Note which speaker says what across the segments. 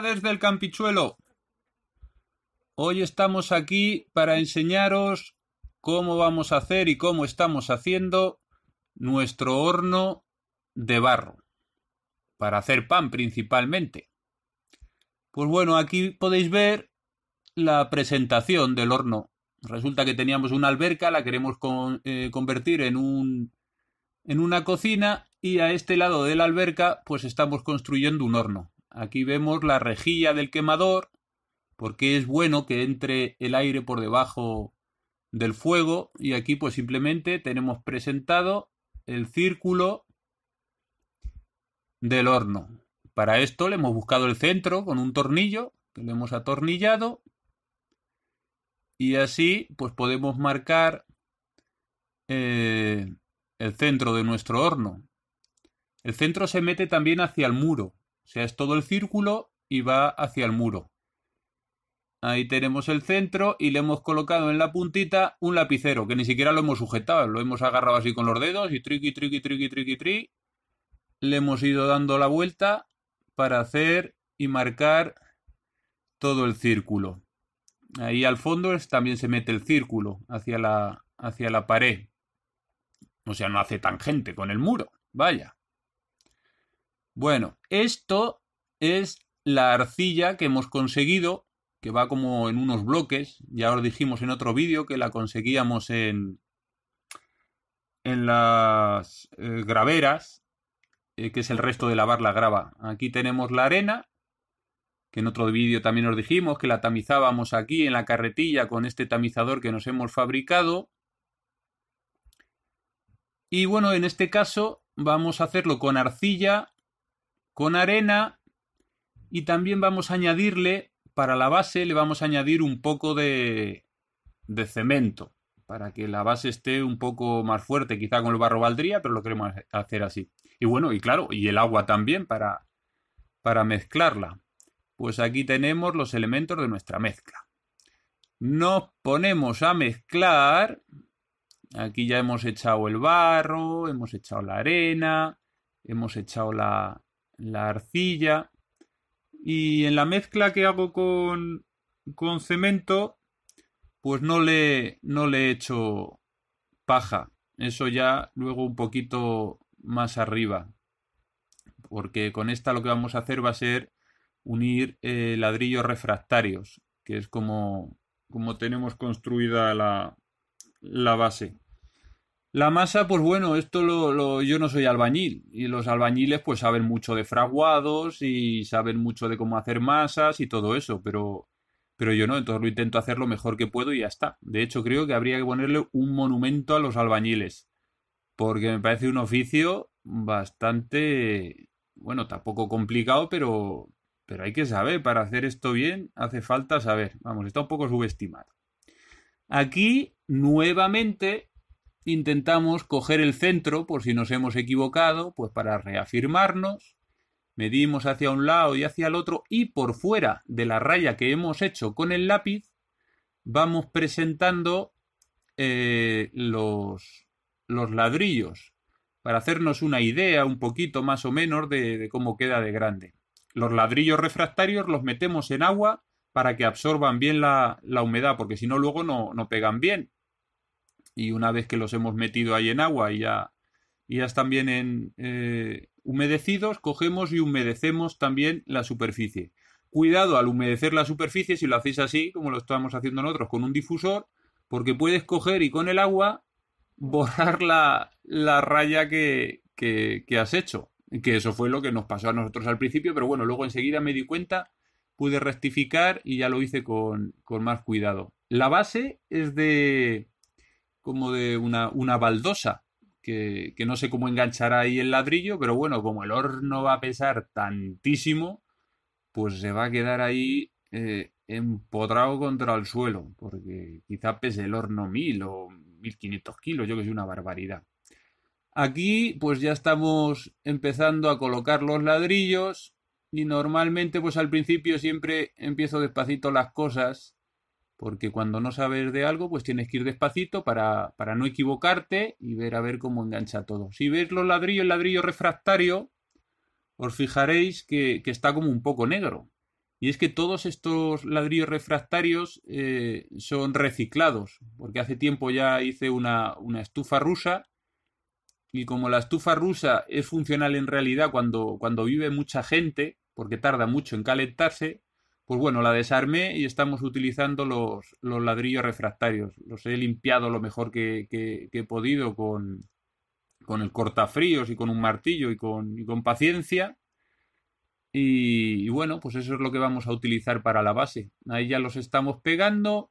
Speaker 1: desde el Campichuelo. Hoy estamos aquí para enseñaros cómo vamos a hacer y cómo estamos haciendo nuestro horno de barro para hacer pan principalmente. Pues bueno, aquí podéis ver la presentación del horno. Resulta que teníamos una alberca, la queremos eh, convertir en una cocina y a este lado de la alberca pues estamos construyendo un horno. Aquí vemos la rejilla del quemador, porque es bueno que entre el aire por debajo del fuego y aquí pues simplemente tenemos presentado el círculo del horno. Para esto le hemos buscado el centro con un tornillo que le hemos atornillado y así pues podemos marcar eh, el centro de nuestro horno. El centro se mete también hacia el muro o sea, es todo el círculo y va hacia el muro. Ahí tenemos el centro y le hemos colocado en la puntita un lapicero, que ni siquiera lo hemos sujetado, lo hemos agarrado así con los dedos y triqui, triqui, triqui, triqui, triqui. Le hemos ido dando la vuelta para hacer y marcar todo el círculo. Ahí al fondo también se mete el círculo hacia la, hacia la pared. O sea, no hace tangente con el muro, vaya. Bueno, esto es la arcilla que hemos conseguido, que va como en unos bloques. Ya os dijimos en otro vídeo que la conseguíamos en, en las eh, graveras, eh, que es el resto de lavar la grava. Aquí tenemos la arena, que en otro vídeo también os dijimos que la tamizábamos aquí en la carretilla con este tamizador que nos hemos fabricado. Y bueno, en este caso vamos a hacerlo con arcilla con arena y también vamos a añadirle, para la base, le vamos a añadir un poco de, de cemento para que la base esté un poco más fuerte, quizá con el barro valdría, pero lo queremos hacer así. Y bueno, y claro, y el agua también para, para mezclarla. Pues aquí tenemos los elementos de nuestra mezcla. Nos ponemos a mezclar. Aquí ya hemos echado el barro, hemos echado la arena, hemos echado la, la arcilla y en la mezcla que hago con, con cemento pues no le, no le echo paja. Eso ya luego un poquito más arriba. Porque con esta lo que vamos a hacer va a ser unir eh, ladrillos refractarios, que es como, como tenemos construida la, la base. La masa, pues bueno, esto lo, yo no soy albañil y los albañiles pues saben mucho de fraguados y saben mucho de cómo hacer masas y todo eso, pero, pero yo no, entonces lo intento hacer lo mejor que puedo y ya está. De hecho, creo que habría que ponerle un monumento a los albañiles, porque me parece un oficio bastante, bueno, tampoco complicado, pero, pero hay que saber, para hacer esto bien hace falta saber. Vamos, está un poco subestimado. Aquí, nuevamente, intentamos coger el centro por si nos hemos equivocado, pues para reafirmarnos, medimos hacia un lado y hacia el otro y por fuera de la raya que hemos hecho con el lápiz vamos presentando eh, los, los, ladrillos para hacernos una idea un poquito más o menos de, cómo queda de grande. Los ladrillos refractarios los metemos en agua para que absorban bien la, la humedad, porque si no luego no pegan bien y una vez que los hemos metido ahí en agua y ya, y ya están bien en, eh, humedecidos, cogemos y humedecemos también la superficie. Cuidado al humedecer la superficie si lo hacéis así, como lo estamos haciendo nosotros, con un difusor, porque puedes coger y con el agua borrar la, raya que, que, has hecho. Que eso fue lo que nos pasó a nosotros al principio, pero bueno, luego enseguida me di cuenta pude rectificar y ya lo hice con, con, más cuidado. La base es de como de una, baldosa, que, no sé cómo enganchará ahí el ladrillo, pero bueno, como el horno va a pesar tantísimo, pues se va a quedar ahí eh, empotrado contra el suelo, porque quizá pese el horno mil o 1500 kilos, yo que sé, una barbaridad. Aquí pues ya estamos empezando a colocar los ladrillos y normalmente pues al principio siempre empiezo despacito las cosas porque cuando no sabes de algo, pues tienes que ir despacito para, no equivocarte y ver a ver cómo engancha todo. Si ves los ladrillos, el ladrillo refractario, os fijaréis que, está como un poco negro. Y es que todos estos ladrillos refractarios eh, son reciclados, porque hace tiempo ya hice una, estufa rusa, y como la estufa rusa es funcional en realidad cuando, cuando vive mucha gente, porque tarda mucho en calentarse, pues bueno, la desarmé y estamos utilizando los, ladrillos refractarios. Los he limpiado lo mejor que, he podido con, con, el cortafríos y con un martillo y con, paciencia. Y, bueno, pues eso es lo que vamos a utilizar para la base. Ahí ya los estamos pegando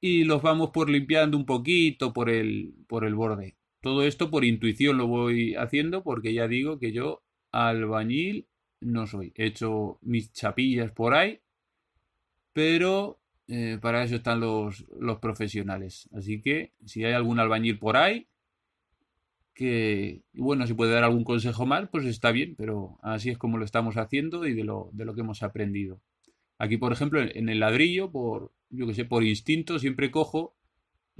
Speaker 1: y los vamos por pues limpiando un poquito por el, por el borde. Todo esto por intuición lo voy haciendo porque ya digo que yo albañil no soy. He hecho mis chapillas por ahí, pero eh, para eso están los, profesionales. Así que si hay algún albañil por ahí, que bueno, si puede dar algún consejo más, pues está bien, pero así es como lo estamos haciendo y de lo, de lo que hemos aprendido. Aquí, por ejemplo, en, en el ladrillo, por yo que sé, por instinto, siempre cojo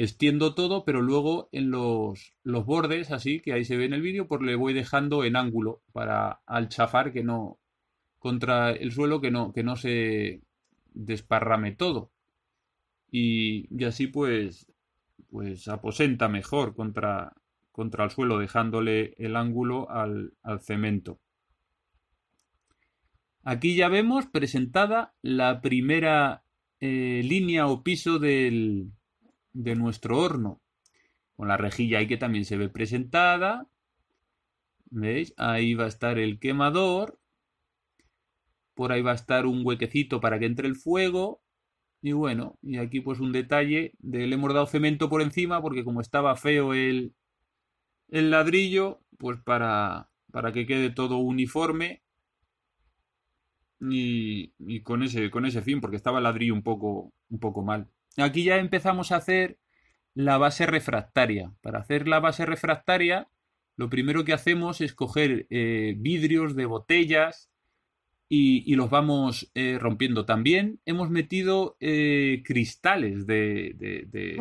Speaker 1: extiendo todo, pero luego en los, bordes, así que ahí se ve en el vídeo, pues le voy dejando en ángulo para al chafar que no contra el suelo que no, que no se desparrame todo. Y, así pues, pues aposenta mejor contra, contra el suelo, dejándole el ángulo al, al cemento. Aquí ya vemos presentada la primera eh, línea o piso del, de nuestro horno. Con la rejilla ahí que también se ve presentada. ¿Veis? Ahí va a estar el quemador. Por ahí va a estar un huequecito para que entre el fuego. Y bueno, y aquí pues un detalle. De, le hemos dado cemento por encima porque como estaba feo el, el ladrillo, pues para, para que quede todo uniforme. Y, y, con, ese, con ese fin, porque estaba el ladrillo un poco, un poco mal. Aquí ya empezamos a hacer la base refractaria. Para hacer la base refractaria, lo primero que hacemos es coger eh, vidrios de botellas y, los vamos eh, rompiendo. También hemos metido eh, cristales de,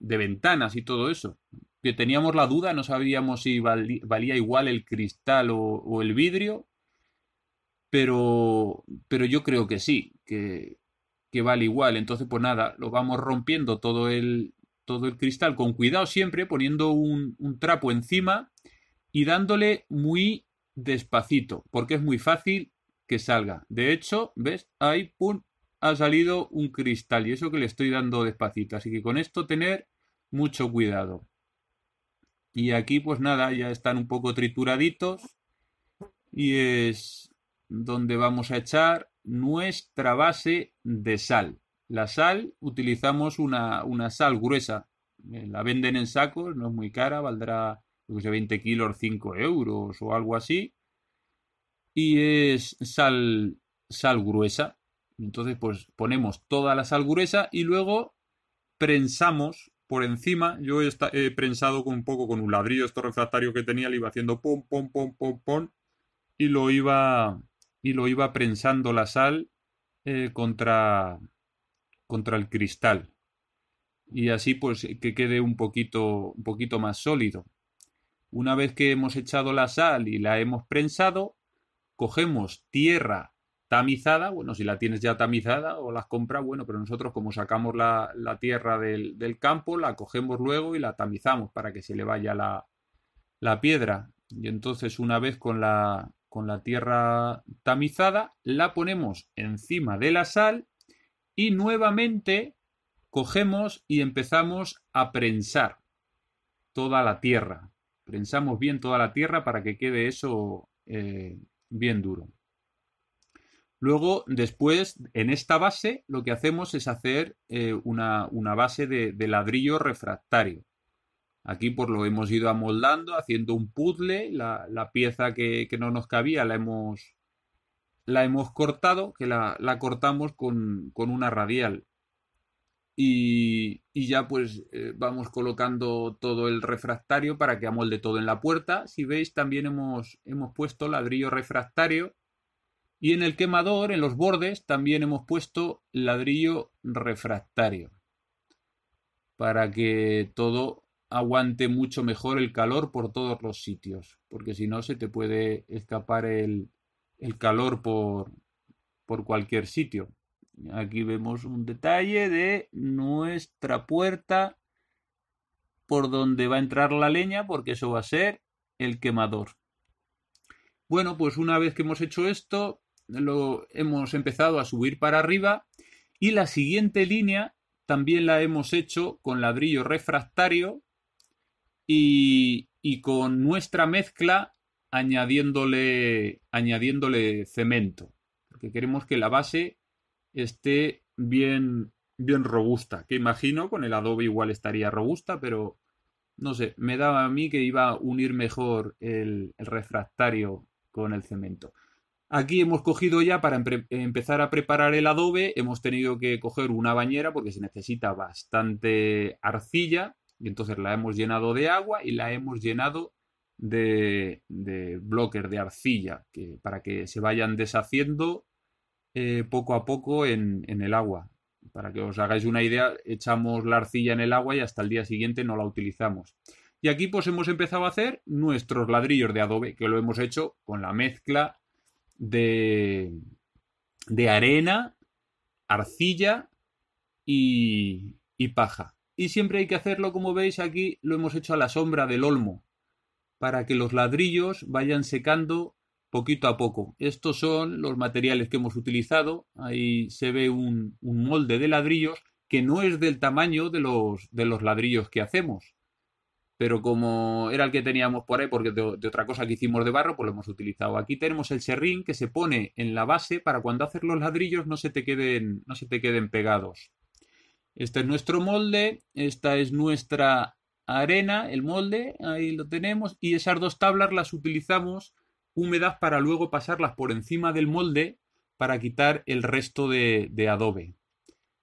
Speaker 1: ventanas y todo eso. Que teníamos la duda, no sabíamos si valía, igual el cristal o, o el vidrio, pero, pero yo creo que sí, que, que vale igual. Entonces, pues nada, lo vamos rompiendo todo el, todo el cristal con cuidado siempre, poniendo un, trapo encima y dándole muy despacito, porque es muy fácil que salga. De hecho, ¿ves? Ahí, pum, ha salido un cristal y eso que le estoy dando despacito. Así que con esto tener mucho cuidado. Y aquí, pues nada, ya están un poco trituraditos. Y es donde vamos a echar nuestra base de sal. La sal, utilizamos una, sal gruesa. Eh, la venden en sacos, no es muy cara, valdrá 20 kilos 5 euros o algo así. Y es sal, sal gruesa. Entonces, pues ponemos toda la sal gruesa y luego prensamos por encima. Yo he, prensado con un poco con un ladrillo esto refractario que tenía, le iba haciendo pom, pom, pom, pom, pom. Y lo iba y lo iba prensando la sal eh, contra, contra el cristal. Y así pues que quede un poquito, un poquito más sólido. Una vez que hemos echado la sal y la hemos prensado, cogemos tierra tamizada, bueno, si la tienes ya tamizada o las compras, bueno, pero nosotros como sacamos la, tierra del, campo, la cogemos luego y la tamizamos para que se le vaya la piedra. Y entonces una vez con la, con la tierra tamizada, la ponemos encima de la sal y nuevamente cogemos y empezamos a prensar toda la tierra. Prensamos bien toda la tierra para que quede eso eh, bien duro. Luego, después, en esta base, lo que hacemos es hacer eh, una, base de ladrillo refractario. Aquí pues lo hemos ido amoldando, haciendo un puzzle, la, pieza que, no nos cabía la hemos, la hemos cortado, que la, cortamos con, una radial. Y, ya pues eh, vamos colocando todo el refractario para que amolde todo en la puerta. Si veis también hemos, hemos puesto ladrillo refractario y en el quemador, en los bordes, también hemos puesto ladrillo refractario para que todo aguante mucho mejor el calor por todos los sitios, porque si no se te puede escapar el, calor por, por cualquier sitio. Aquí vemos un detalle de nuestra puerta por donde va a entrar la leña, porque eso va a ser el quemador. Bueno, pues una vez que hemos hecho esto, lo hemos empezado a subir para arriba y la siguiente línea también la hemos hecho con ladrillo refractario y, con nuestra mezcla añadiéndole, añadiéndole cemento, porque queremos que la base esté bien, bien robusta, que imagino con el adobe igual estaría robusta, pero no sé, me daba a mí que iba a unir mejor el, refractario con el cemento. Aquí hemos cogido ya para empezar a preparar el adobe, hemos tenido que coger una bañera porque se necesita bastante arcilla y entonces la hemos llenado de agua y la hemos llenado de, de bloques de arcilla que, para que se vayan deshaciendo eh, poco a poco en, el agua. Para que os hagáis una idea, echamos la arcilla en el agua y hasta el día siguiente no la utilizamos. Y aquí pues hemos empezado a hacer nuestros ladrillos de adobe, que lo hemos hecho con la mezcla de, de arena, arcilla y paja y siempre hay que hacerlo, como veis aquí, lo hemos hecho a la sombra del olmo, para que los ladrillos vayan secando poquito a poco. Estos son los materiales que hemos utilizado. Ahí se ve un, molde de ladrillos que no es del tamaño de los, de los ladrillos que hacemos. Pero como era el que teníamos por ahí, porque de, otra cosa que hicimos de barro, pues lo hemos utilizado. Aquí tenemos el serrín que se pone en la base para cuando haces los ladrillos no se te queden, no se te queden pegados. Este es nuestro molde, esta es nuestra arena, el molde, ahí lo tenemos, y esas dos tablas las utilizamos húmedas para luego pasarlas por encima del molde para quitar el resto de, adobe.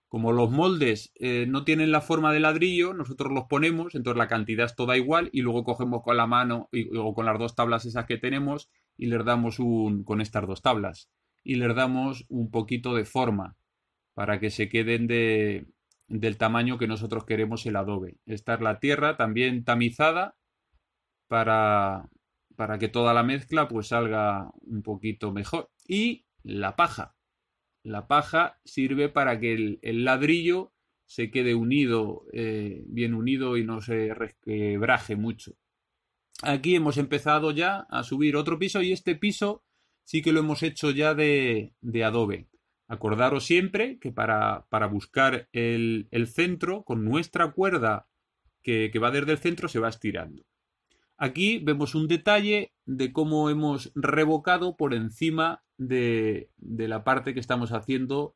Speaker 1: Como los moldes eh, no tienen la forma de ladrillo, nosotros los ponemos, entonces la cantidad es toda igual y luego cogemos con la mano y, o con las dos tablas esas que tenemos y les damos un, con estas dos tablas, y les damos un poquito de forma para que se queden de, del tamaño que nosotros queremos el adobe. Esta es la tierra también tamizada para, para que toda la mezcla pues salga un poquito mejor. Y la paja. La paja sirve para que el, ladrillo se quede unido, eh, bien unido y no se resquebraje mucho. Aquí hemos empezado ya a subir otro piso y este piso sí que lo hemos hecho ya de, de adobe. Acordaros siempre que para, para buscar el, el, centro, con nuestra cuerda que, que va desde el centro, se va estirando. Aquí vemos un detalle de cómo hemos revocado por encima de, de, la parte que estamos haciendo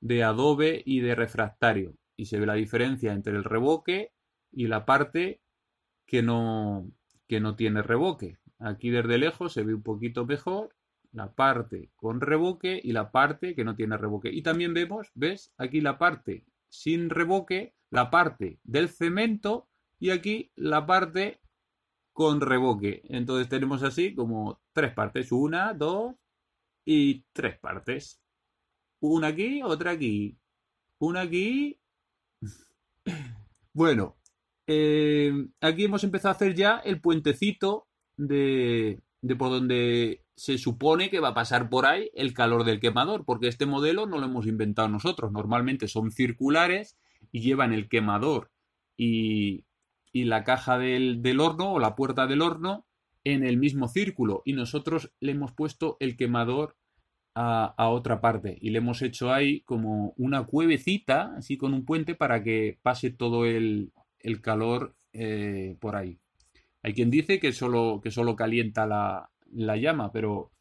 Speaker 1: de adobe y de refractario. Y se ve la diferencia entre el revoque y la parte que no, que no tiene revoque. Aquí desde lejos se ve un poquito mejor la parte con reboque y la parte que no tiene reboque. Y también vemos, ¿ves? Aquí la parte sin reboque, la parte del cemento y aquí la parte con reboque. Entonces tenemos así como tres partes, una, dos y tres partes. Una aquí, otra aquí, una aquí. bueno, eh, aquí hemos empezado a hacer ya el puentecito de, de por donde se supone que va a pasar por ahí el calor del quemador, porque este modelo no lo hemos inventado nosotros. Normalmente son circulares y llevan el quemador y, la caja del, horno o la puerta del horno en el mismo círculo. Y nosotros le hemos puesto el quemador a, otra parte y le hemos hecho ahí como una cuevecita, así con un puente, para que pase todo el, calor eh, por ahí. Hay quien dice que solo, que calienta la, llama, pero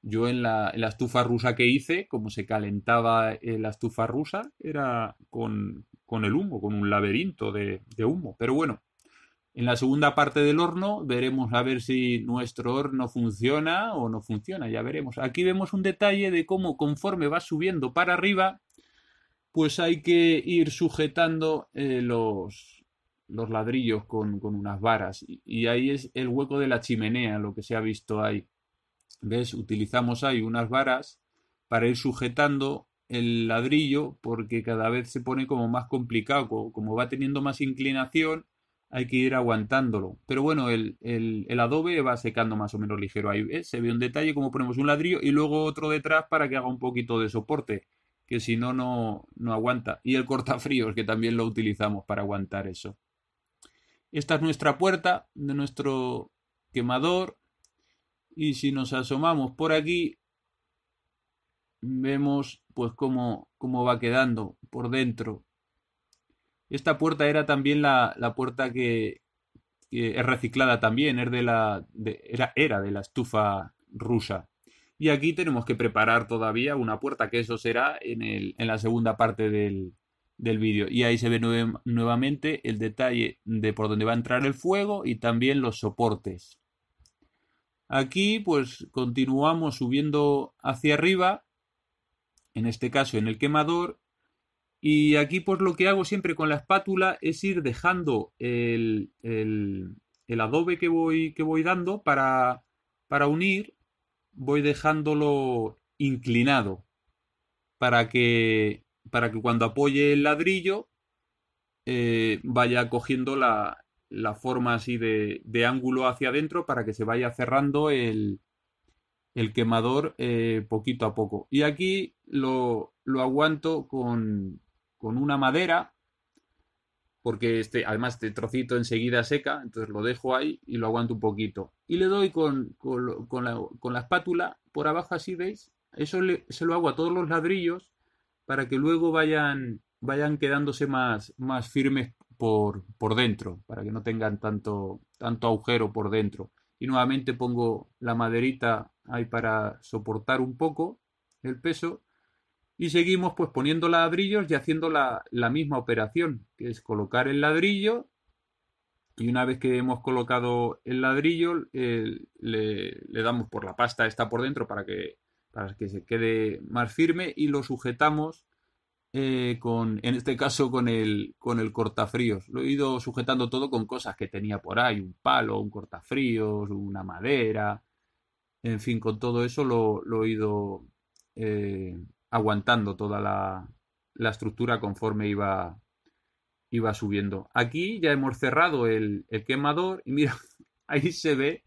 Speaker 1: yo en la, estufa rusa que hice, como se calentaba eh, la estufa rusa, era con, el humo, con un laberinto de, humo. Pero bueno, en la segunda parte del horno veremos a ver si nuestro horno funciona o no funciona, ya veremos. Aquí vemos un detalle de cómo conforme va subiendo para arriba, pues hay que ir sujetando eh, los, los ladrillos con, unas varas. Y, ahí es el hueco de la chimenea, lo que se ha visto ahí. ¿Ves? Utilizamos ahí unas varas para ir sujetando el ladrillo porque cada vez se pone como más complicado, como, va teniendo más inclinación hay que ir aguantándolo. Pero bueno, el, el, adobe va secando más o menos ligero. Ahí se ve un detalle como ponemos un ladrillo y luego otro detrás para que haga un poquito de soporte, que si no, no, no aguanta. Y el es que también lo utilizamos para aguantar eso. Esta es nuestra puerta de nuestro quemador. Y si nos asomamos por aquí, vemos pues cómo, cómo va quedando por dentro. Esta puerta era también la, puerta que, es reciclada también, es de la, era, era de la estufa rusa. Y aquí tenemos que preparar todavía una puerta, que eso será en, el, en la segunda parte del, del vídeo. Y ahí se ve nuevamente el detalle de por dónde va a entrar el fuego y también los soportes. Aquí pues continuamos subiendo hacia arriba, en este caso en el quemador, y aquí pues lo que hago siempre con la espátula es ir dejando el, el, adobe que voy, que voy dando para, para unir, voy dejándolo inclinado para que para que cuando apoye el ladrillo eh, vaya cogiendo la, forma así de, ángulo hacia adentro para que se vaya cerrando el, quemador eh, poquito a poco. Y aquí lo, aguanto con, una madera, porque este, además este trocito enseguida seca, entonces lo dejo ahí y lo aguanto un poquito. Y le doy con, con la, espátula por abajo, así veis, eso se lo hago a todos los ladrillos para que luego vayan, vayan quedándose más, más firmes por, por dentro, para que no tengan tanto, tanto agujero por dentro. Y nuevamente pongo la maderita ahí para soportar un poco el peso y seguimos pues poniendo ladrillos y haciendo la, la, misma operación, que es colocar el ladrillo y una vez que hemos colocado el ladrillo eh, le, le, damos por la pasta esta por dentro para que para que se quede más firme y lo sujetamos eh, con, en este caso, con el, con el cortafríos. Lo he ido sujetando todo con cosas que tenía por ahí, un palo, un cortafríos, una madera, en fin, con todo eso lo, he ido eh, aguantando toda la, estructura conforme iba, iba subiendo. Aquí ya hemos cerrado el, el quemador y mira, ahí se ve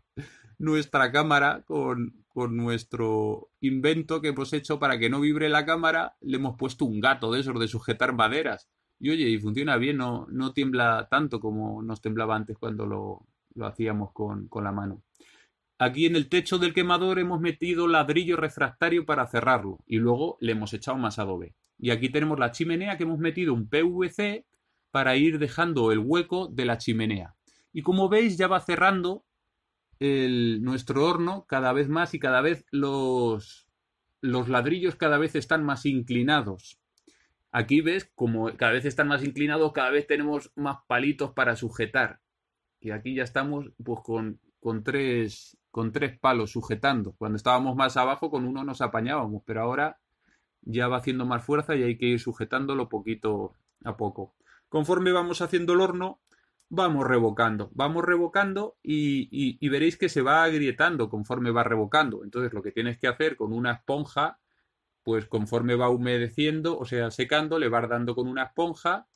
Speaker 1: nuestra cámara con, con nuestro invento que hemos hecho para que no vibre la cámara, le hemos puesto un gato de esos de sujetar maderas. Y oye, y funciona bien, no, no tiembla tanto como nos temblaba antes cuando lo, hacíamos con, con, la mano. Aquí en el techo del quemador hemos metido ladrillo refractario para cerrarlo y luego le hemos echado más adobe. Y aquí tenemos la chimenea que hemos metido un PVC para ir dejando el hueco de la chimenea. Y como veis ya va cerrando nuestro horno cada vez más y cada vez los, los ladrillos cada vez están más inclinados. Aquí ves como cada vez están más inclinados, cada vez tenemos más palitos para sujetar. Y aquí ya estamos pues con, con tres, con tres palos sujetando. Cuando estábamos más abajo con uno nos apañábamos, pero ahora ya va haciendo más fuerza y hay que ir sujetándolo poquito a poco. Conforme vamos haciendo el horno, vamos revocando, vamos revocando y, veréis que se va agrietando conforme va revocando. Entonces lo que tienes que hacer con una esponja, pues conforme va humedeciendo, o sea, secando, le vas dando con una esponja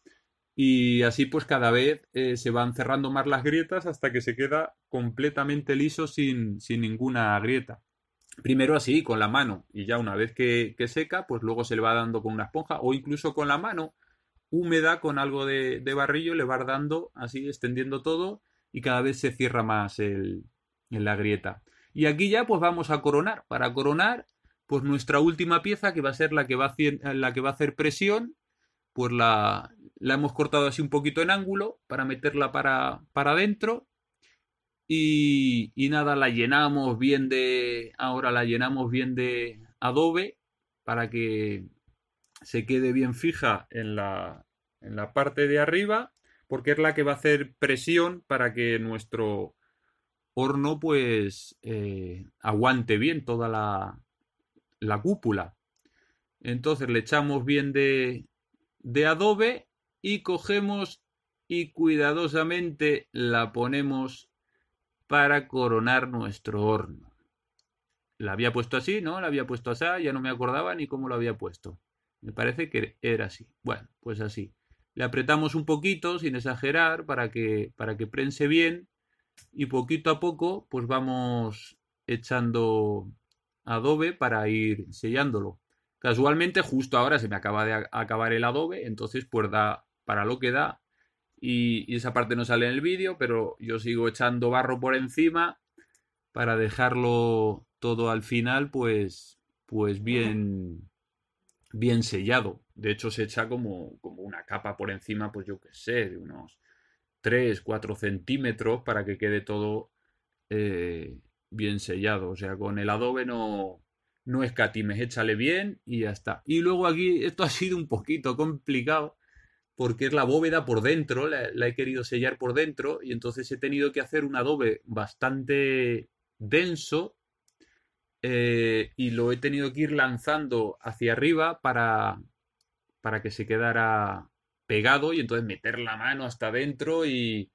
Speaker 1: y así pues cada vez eh, se van cerrando más las grietas hasta que se queda completamente liso sin, sin ninguna grieta. Primero así, con la mano, y ya una vez que seca, pues luego se le va dando con una esponja o incluso con la mano húmeda con algo de, barrillo, le va dando así, extendiendo todo y cada vez se cierra más el, en la grieta. Y aquí ya pues vamos a coronar. Para coronar, pues nuestra última pieza que va a ser la que va a hacer, la que va a hacer presión, pues la, la hemos cortado así un poquito en ángulo para meterla para, para adentro. Y, y, nada, la llenamos bien de. Ahora la llenamos bien de adobe para que se quede bien fija en la, en la parte de arriba porque es la que va a hacer presión para que nuestro horno pues eh, aguante bien toda la, la, cúpula. Entonces le echamos bien de, de adobe y cogemos y cuidadosamente la ponemos para coronar nuestro horno. La había puesto así, ¿no? La había puesto así, ya no me acordaba ni cómo lo había puesto. Me parece que era así. Bueno, pues así. Le apretamos un poquito, sin exagerar, para que, para que prense bien. Y poquito a poco, pues vamos echando adobe para ir sellándolo. Casualmente, justo ahora se me acaba de acabar el adobe, entonces pues da para lo que da. Y, y esa parte no sale en el vídeo, pero yo sigo echando barro por encima para dejarlo todo al final, pues, pues bien bien sellado. De hecho, se echa como, como una capa por encima, pues yo qué sé, de unos 3, 4 centímetros para que quede todo eh, bien sellado. O sea, con el adobe no, no escatimes, échale bien y ya está. Y luego aquí esto ha sido un poquito complicado porque es la bóveda por dentro, la, he querido sellar por dentro y entonces he tenido que hacer un adobe bastante denso eh, y lo he tenido que ir lanzando hacia arriba para, para que se quedara pegado y entonces meter la mano hasta adentro y,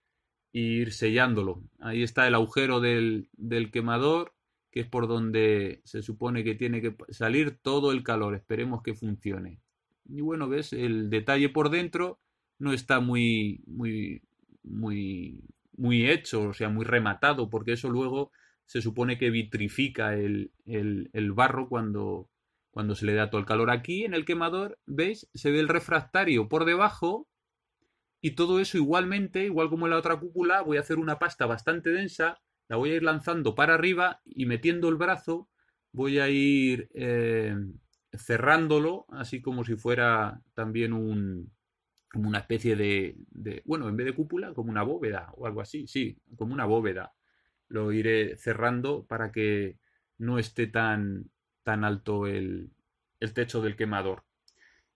Speaker 1: ir sellándolo. Ahí está el agujero del, del quemador, que es por donde se supone que tiene que salir todo el calor. Esperemos que funcione. Y bueno, ves, el detalle por dentro no está muy, muy, muy, muy hecho, o sea, muy rematado, porque eso luego se supone que vitrifica el, el, barro cuando, cuando se le da todo el calor. Aquí en el quemador, ¿veis? Se ve el refractario por debajo y todo eso igualmente, igual como en la otra cúpula, voy a hacer una pasta bastante densa, la voy a ir lanzando para arriba y metiendo el brazo voy a ir eh, cerrándolo, así como si fuera también un, como una especie de, bueno, en vez de cúpula, como una bóveda o algo así, sí, como una bóveda lo iré cerrando para que no esté tan, tan alto el, techo del quemador.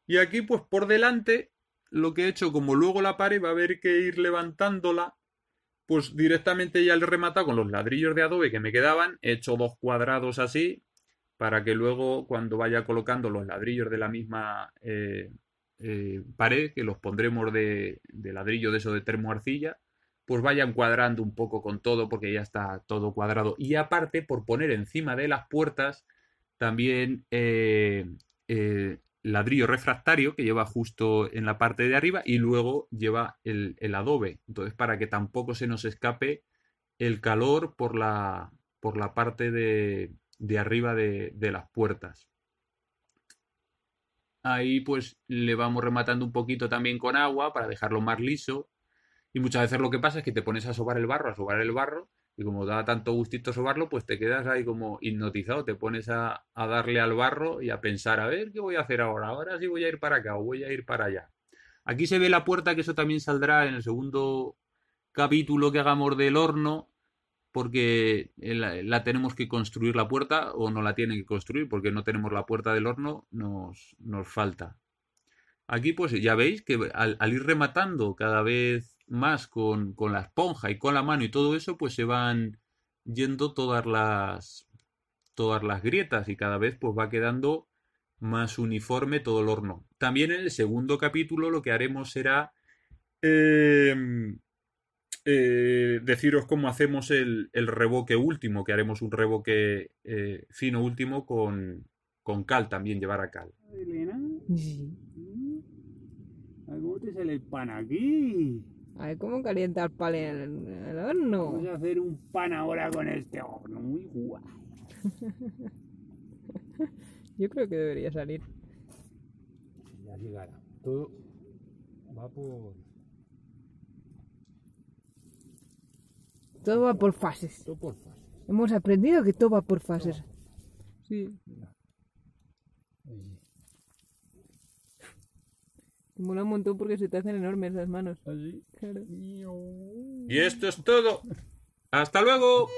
Speaker 1: Y aquí pues por delante lo que he hecho, como luego la pared va a haber que ir levantándola, pues directamente ya le remata con los ladrillos de adobe que me quedaban, he hecho dos cuadrados así, para que luego cuando vaya colocando los ladrillos de la misma eh, eh, pared, que los pondremos de, de ladrillo de eso de termoarcilla, pues vayan cuadrando un poco con todo porque ya está todo cuadrado. Y aparte, por poner encima de las puertas también eh, eh ladrillo refractario que lleva justo en la parte de arriba y luego lleva el, adobe. Entonces, para que tampoco se nos escape el calor por la, por la parte de, arriba de, de, las puertas. Ahí pues le vamos rematando un poquito también con agua para dejarlo más liso y muchas veces lo que pasa es que te pones a sobar el barro, a sobar el barro, y como da tanto gustito sobarlo, pues te quedas ahí como hipnotizado, te pones a, darle al barro y a pensar, a ver, ¿qué voy a hacer ahora? Ahora sí voy a ir para acá o voy a ir para allá. Aquí se ve la puerta, que eso también saldrá en el segundo capítulo que hagamos del horno, porque eh, la, tenemos que construir la puerta o no la tienen que construir porque no tenemos la puerta del horno, nos, nos falta. Aquí pues ya veis que al ir rematando cada vez más con, la esponja y con la mano y todo eso, pues se van yendo todas las todas las grietas y cada vez pues va quedando más uniforme todo el horno. También en el segundo capítulo lo que haremos será em, eh, deciros cómo hacemos el, el, reboque último, que haremos un reboque eh, fino último con, cal también, llevar a cal. ¿Cómo te sale el pan aquí? A ver, ¿cómo calienta el pan en el, horno? Vamos a hacer un pan ahora con este horno, muy guay. Yo creo que debería salir. Ya llegará. Todo va por. Todo va por fases. Todo por fases. Hemos aprendido que todo va por fases. Sí. Mola un montón porque se te hacen enormes las manos. Así. ¿Ah, claro. Y esto es todo. ¡Hasta luego!